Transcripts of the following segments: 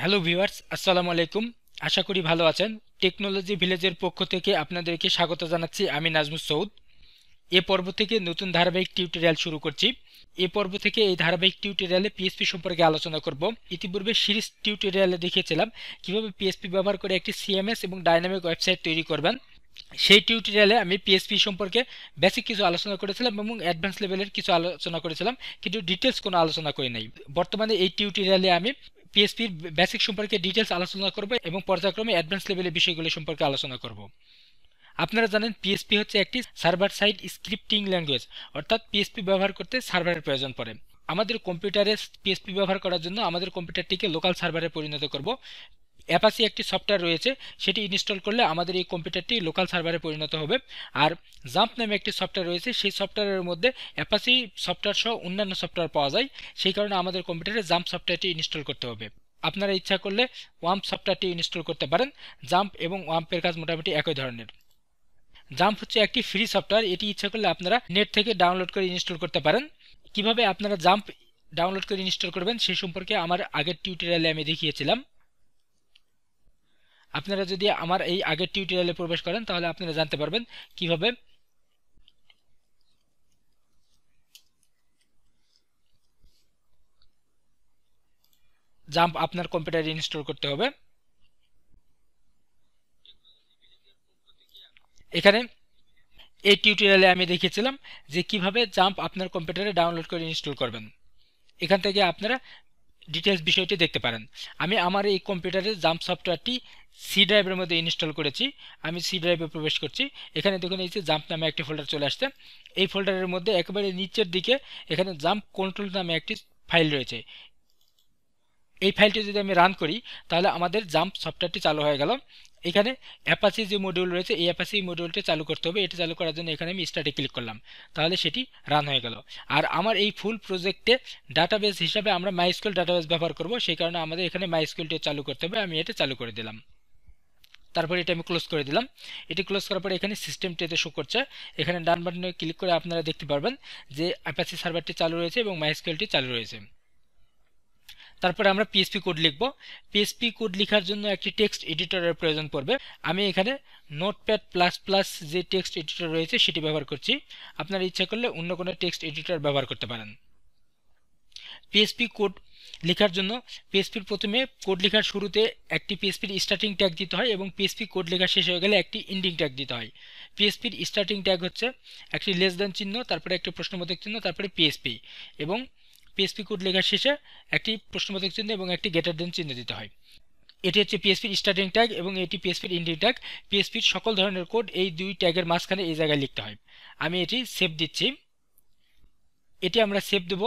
hello viewers আসসালামু আলাইকুম আশা করি ভালো আছেন টেকনোলজি ভিলেজের পক্ষ থেকে আপনাদেরকে স্বাগত জানাচ্ছি আমি নাজমুল সৌদ এ পর্ব থেকে নতুন ধারাবাহিক টিউটোরিয়াল শুরু করছি এ পর্ব থেকে এই ধারাবাহিক টিউটোরিয়ালে পিএসপি সম্পর্কে আলোচনা করব ইতিপূর্বে সিরিজ টিউটোরিয়ালে দেখিয়েছিলাম কিভাবে পিএসপি ব্যবহার করে একটি সিএমএস এবং ডাইনামিক ওয়েবসাইট তৈরি করবেন সেই টিউটোরিয়ালে আমি পিএসপি সম্পর্কে বেসিক কিছু আলোচনা করেছিলাম এবং অ্যাডভান্স লেভেলের কিছু আলোচনা করেছিলাম কিন্তু ডিটেলস কোনো আলোচনা করি নাই বর্তমানে এই টিউটোরিয়ালে আমি পিএসপির বেসিক সম্পর্কে ডিটেলস আলোচনা করব এবং পর্যায়ক্রমে অ্যাডভান্স লেভেলের বিষয়গুলো সম্পর্কে আলোচনা করব আপনারা জানেন পিএসপি হচ্ছে একটি সার্ভার সাইড স্ক্রিপ্টিং ল্যাঙ্গুয়েজ অর্থাৎ পিএসপি ব্যবহার করতে সার্ভারের প্রয়োজন পড়ে আমাদের কম্পিউটারে পিএসপি ব্যবহার করার জন্য আমাদের কম্পিউটারটিকে লোকাল সার্ভারে পরিণত করব অ্যাপাসি একটি সফটওয়্যার রয়েছে সেটি ইনস্টল করলে আমাদের এই কম্পিউটারটি লোকাল সার্ভারে পরিণত হবে আর জাম্প নামে একটি সফটওয়্যার রয়েছে সেই সফটওয়্যারের মধ্যে অ্যাপাসি সফটওয়্যার সহ অন্যান্য সফটওয়্যার পাওয়া যায় সেই কারণে আমাদের কম্পিউটারে জাম্প সফটওয়্যারটি ইনস্টল করতে হবে আপনারা ইচ্ছা করলে ওয়াম্প সফটওয়্যারটি ইনস্টল করতে পারেন জাম্প এবং ওয়াম্পের কাজ মোটামুটি একই ধরনের জাম্প হচ্ছে একটি ফ্রি সফটওয়্যার এটি ইচ্ছা করলে আপনারা নেট থেকে ডাউনলোড করে ইনস্টল করতে পারেন কিভাবে আপনারা জাম্প ডাউনলোড করে ইনস্টল করবেন সে সম্পর্কে আমার আগের টিউটোরিয়ালে আমি দেখিয়েছিলাম আপনারা যদি আমার এই আগের টিউটোরিয়ালে প্রবেশ করেন তাহলে আপনারা জানতে পারবেন কিভাবে জাম্প আপনার কম্পিউটারে ইনস্টল করতে হবে এখানে এই টিউটোরিয়ালে আমি দেখিয়েছিলাম যে কিভাবে জাম্প আপনার কম্পিউটারে ডাউনলোড করে ইনস্টল করবেন এখান থেকে আপনারা ডিটেলস বিষয়টি দেখতে পারেন আমি আমার এই কম্পিউটারে জাম্প সফটওয়্যারটি সি ড্রাইভের মধ্যে ইনস্টল করেছি আমি সি ড্রাইভে প্রবেশ করছি এখানে দেখুন এই যে জাম্প নামে একটি ফোল্ডার চলে আসছে এই ফোল্ডারের মধ্যে একেবারে নিচের দিকে এখানে জাম্প কন্ট্রোল নামে একটি ফাইল রয়েছে এই ফাইলটি যদি আমি রান করি তাহলে আমাদের জাম্প সফটওয়্যারটি চালু হয়ে গেল এখানে অ্যাপাসি যে মডিউল রয়েছে এই অ্যাপাসি মডিউলটি চালু করতে হবে এটা চালু করার জন্য এখানে আমি স্টার্টে ক্লিক করলাম তাহলে সেটি রান হয়ে গেল আর আমার এই ফুল প্রজেক্টে ডাটাবেস হিসাবে আমরা মাইস্কুল ডাটাবেস ব্যবহার করব সেই কারণে আমাদের এখানে মাইস্কুলটি চালু করতে হবে আমি এটা চালু করে দিলাম তারপরে এটা আমি ক্লোজ করে দিলাম এটি ক্লোজ করার পরে এখানে সিস্টেমটিতে শো করছে এখানে ডান বাটনে ক্লিক করে আপনারা দেখতে পারবেন যে অ্যাপাসি সার্ভারটি চালু রয়েছে এবং মাইস্কুলটি চালু রয়েছে তারপরে আমরা পিএসপি কোড লিখব পিএসপি কোড লেখার জন্য একটি টেক্সট এডিটরের প্রয়োজন পড়বে আমি এখানে নোটপ্যাড প্লাস প্লাস যে টেক্সট এডিটর রয়েছে সেটি ব্যবহার করছি আপনার ইচ্ছা করলে অন্য কোনো টেক্সট এডিটর ব্যবহার করতে পারেন পিএসপি কোড লেখার জন্য পিএসপির প্রথমে কোড লেখার শুরুতে একটি পিএসপির স্টার্টিং ট্যাগ দিতে হয় এবং পিএসপি কোড লেখা শেষ হয়ে গেলে একটি ইন্ডিং ট্যাগ দিতে হয় পিএসপির স্টার্টিং ট্যাগ হচ্ছে একটি লেস দেন চিহ্ন তারপরে একটি প্রশ্নবোধক চিহ্ন তারপরে পিএসপি এবং পিএসপি কোড লেখার শেষে একটি প্রশ্নবোধক চিহ্ন এবং একটি গেটার দেন চিহ্ন দিতে হয় এটি হচ্ছে পিএসপির স্টার্টিং ট্যাগ এবং এটি পিএসপির ইন্ডিং ট্যাগ পিএসপির সকল ধরনের কোড এই দুই ট্যাগের মাঝখানে এই জায়গায় লিখতে হয় আমি এটি সেভ দিচ্ছি এটি আমরা সেভ দেব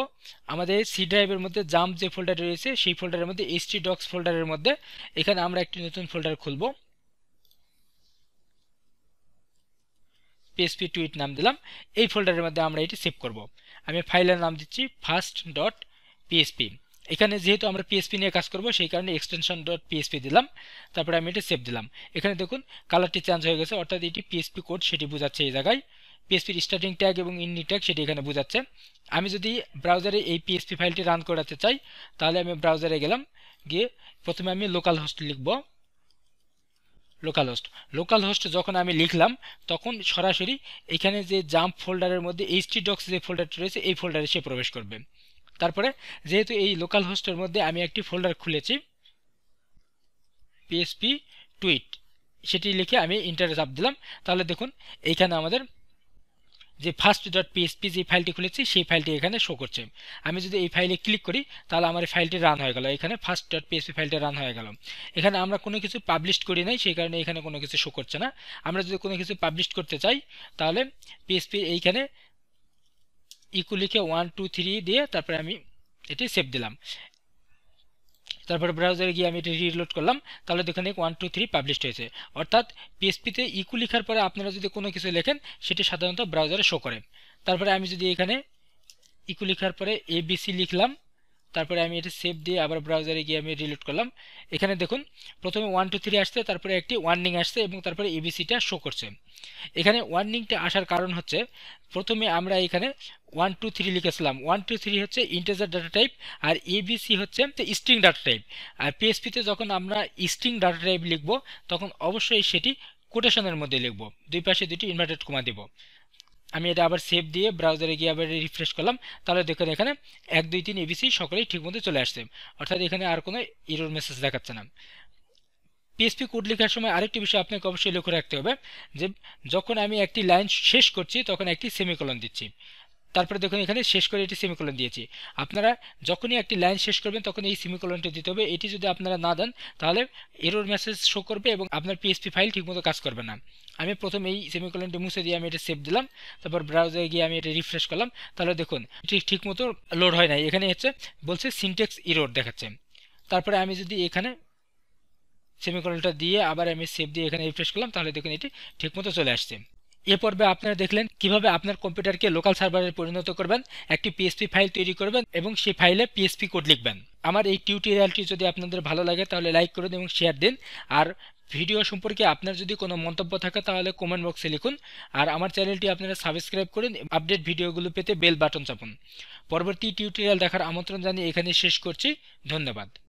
আমাদের সি ড্রাইভের মধ্যে জাম্প যে ফোল্ডার রয়েছে সেই ফোল্ডারের মধ্যে এইচটি ডক্স ফোল্ডারের মধ্যে এখানে আমরা একটি নতুন ফোল্ডার খুলব পিএসপি টুইট নাম দিলাম এই ফোল্ডারের মধ্যে আমরা এটি সেভ করব আমি ফাইলের নাম দিচ্ছি ফার্স্ট ডট পিএসপি এখানে যেহেতু আমরা পিএসপি নিয়ে কাজ করবো সেই কারণে এক্সটেনশন ডট পিএসপি দিলাম তারপরে আমি এটা সেভ দিলাম এখানে দেখুন কালারটি চেঞ্জ হয়ে গেছে অর্থাৎ এটি পিএসপি কোড সেটি বোঝাচ্ছে এই জায়গায় পিএসপির স্টার্টিং ট্যাগ এবং ইন্ডি ট্যাগ সেটি এখানে বোঝাচ্ছে আমি যদি ব্রাউজারে এই পিএসপি ফাইলটি রান করাতে চাই তাহলে আমি ব্রাউজারে গেলাম গিয়ে প্রথমে আমি লোকাল হোস্ট লিখব লোকাল হোস্ট লোকাল হোস্ট যখন আমি লিখলাম তখন সরাসরি এখানে যে জাম্প ফোল্ডারের মধ্যে এইচটি ডক্স যে ফোল্ডারটি রয়েছে এই ফোল্ডারে সে প্রবেশ করবে তারপরে যেহেতু এই লোকাল হোস্টের মধ্যে আমি একটি ফোল্ডার খুলেছি পিএসপি টুইট সেটি লিখে আমি ইন্টারে চাপ দিলাম তাহলে দেখুন এইখানে আমাদের যে ফার্স্ট ডট পিএসপি যে ফাইলটি খুলেছি সেই ফাইলটি এখানে শো করছে আমি যদি এই ফাইলে ক্লিক করি তাহলে আমার এই ফাইলটি রান হয়ে গেল এখানে ফার্স্ট ডট পিএসপি ফাইলটা রান হয়ে গেল এখানে আমরা কোনো কিছু পাবলিশ করি নাই সেই কারণে এখানে কোনো কিছু শো করছে না আমরা যদি কোনো কিছু পাবলিশ করতে চাই তাহলে পিএসপি এইখানে ইকু লিখে ওয়ান টু থ্রি দিয়ে তারপরে আমি এটি সেভ দিলাম তারপরে ব্রাউজারে গিয়ে আমি এটা রিলোড করলাম তাহলে দেখুন ওয়ান টু থ্রি পাবলিশ হয়েছে অর্থাৎ পিএসপিতে ইকু লেখার পরে আপনারা যদি কোনো কিছু লেখেন সেটি সাধারণত ব্রাউজারে শো করে তারপরে আমি যদি এখানে ইকু লেখার পরে এবিসি লিখলাম তারপরে আমি এটা সেভ দিয়ে আবার ব্রাউজারে গিয়ে আমি রিলোড করলাম এখানে দেখুন প্রথমে ওয়ান টু থ্রি আসছে তারপরে একটি ওয়ার্নিং আসছে এবং তারপরে এবিসিটা শো করছে এখানে ওয়ার্নিংটা আসার কারণ হচ্ছে প্রথমে আমরা এখানে ওয়ান টু থ্রি লিখেছিলাম ওয়ান টু থ্রি হচ্ছে ইন্টেজার ডাটা টাইপ আর এবিসি হচ্ছে স্ট্রিং ডাটা টাইপ আর পিএসপিতে যখন আমরা স্ট্রিং ডাটা টাইপ লিখব তখন অবশ্যই সেটি কোটেশনের মধ্যে লিখব দুই পাশে দুটি ইনভার্টেড কমা দেব আমি এটা আবার সেভ দিয়ে ব্রাউজারে গিয়ে আবার রিফ্রেশ করলাম তাহলে দেখুন এখানে এক দুই তিন এবিসি সকলেই ঠিকমতো চলে আসছে অর্থাৎ এখানে আর কোনো ইরোর মেসেজ দেখাচ্ছে না পিএসপি কোড লেখার সময় আরেকটি বিষয় আপনাকে অবশ্যই লক্ষ্য রাখতে হবে যে যখন আমি একটি লাইন শেষ করছি তখন একটি সেমিকলন দিচ্ছি তারপরে দেখুন এখানে শেষ করে এটি সেমিকোলন দিয়েছি আপনারা যখনই একটি লাইন শেষ করবেন তখন এই সেমিকোলনটি দিতে হবে এটি যদি আপনারা না দেন তাহলে এরোর মেসেজ শো করবে এবং আপনার পিএসপি ফাইল ঠিকমতো কাজ করবে না আমি প্রথম এই সেমিকোলনটি মুছে দিয়ে আমি এটা সেভ দিলাম তারপর ব্রাউজারে গিয়ে আমি এটা রিফ্রেশ করলাম তাহলে দেখুন ঠিক ঠিকমতো লোড হয় না এখানে হচ্ছে বলছে সিনটেক্স ইরোর দেখাচ্ছে তারপরে আমি যদি এখানে সেমিকোলনটা দিয়ে আবার আমি সেভ দিয়ে এখানে রিফ্রেশ করলাম তাহলে দেখুন এটি ঠিকমতো চলে আসছে এ পর্বে আপনারা দেখলেন কিভাবে আপনার কম্পিউটারকে লোকাল সার্ভারে পরিণত করবেন একটি পিএসপি ফাইল তৈরি করবেন এবং সেই ফাইলে পিএসপি কোড লিখবেন আমার এই টিউটোরিয়ালটি যদি আপনাদের ভালো লাগে তাহলে লাইক করুন এবং শেয়ার দিন আর ভিডিও সম্পর্কে আপনার যদি কোনো মন্তব্য থাকে তাহলে কমেন্ট বক্সে লিখুন আর আমার চ্যানেলটি আপনারা সাবস্ক্রাইব করুন আপডেট ভিডিওগুলো পেতে বেল বাটন চাপুন পরবর্তী টিউটোরিয়াল দেখার আমন্ত্রণ জানিয়ে এখানে শেষ করছি ধন্যবাদ